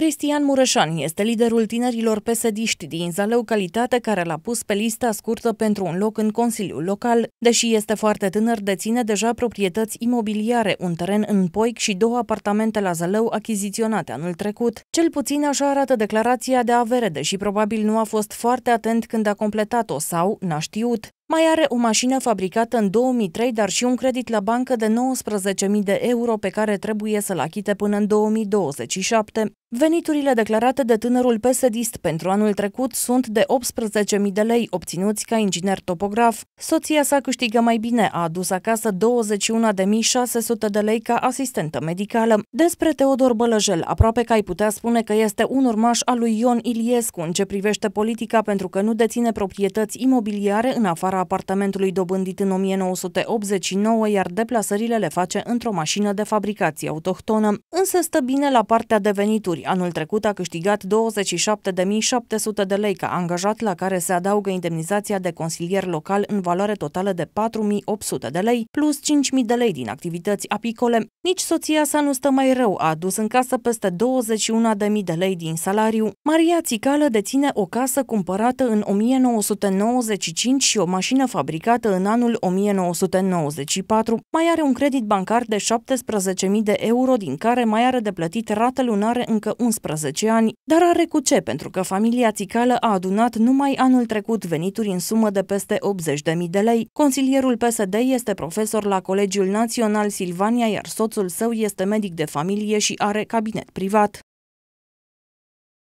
Cristian Mureșan este liderul tinerilor pesediști din Zaleu, calitate care l-a pus pe lista scurtă pentru un loc în Consiliul Local. Deși este foarte tânăr, deține deja proprietăți imobiliare, un teren în Poic și două apartamente la Zaleu achiziționate anul trecut. Cel puțin așa arată declarația de avere, deși probabil nu a fost foarte atent când a completat-o sau n-a știut. Mai are o mașină fabricată în 2003, dar și un credit la bancă de 19.000 de euro pe care trebuie să-l achite până în 2027. Veniturile declarate de tânărul pesedist pentru anul trecut sunt de 18.000 de lei obținuți ca inginer topograf. Soția sa câștigă mai bine, a adus acasă 21.600 de lei ca asistentă medicală. Despre Teodor Bălăjel, aproape că ai putea spune că este un urmaș al lui Ion Iliescu în ce privește politica pentru că nu deține proprietăți imobiliare în afara vara apartamentului dobândit în 1989, iar deplasările le face într-o mașină de fabricație autohtonă. Însă stă bine la partea de venituri. Anul trecut a câștigat 27.700 de lei ca angajat, la care se adaugă indemnizația de consilier local în valoare totală de 4.800 de lei, plus 5.000 de lei din activități apicole. Nici soția sa nu stă mai rău, a adus în casă peste 21.000 de lei din salariu. Maria Țicală deține o casă cumpărată în 1995 și o mașină mașină fabricată în anul 1994, mai are un credit bancar de 17.000 de euro, din care mai are de plătit rată lunare încă 11 ani, dar are cu ce, pentru că familia Țicală a adunat numai anul trecut venituri în sumă de peste 80.000 de lei. Consilierul PSD este profesor la Colegiul Național Silvania, iar soțul său este medic de familie și are cabinet privat.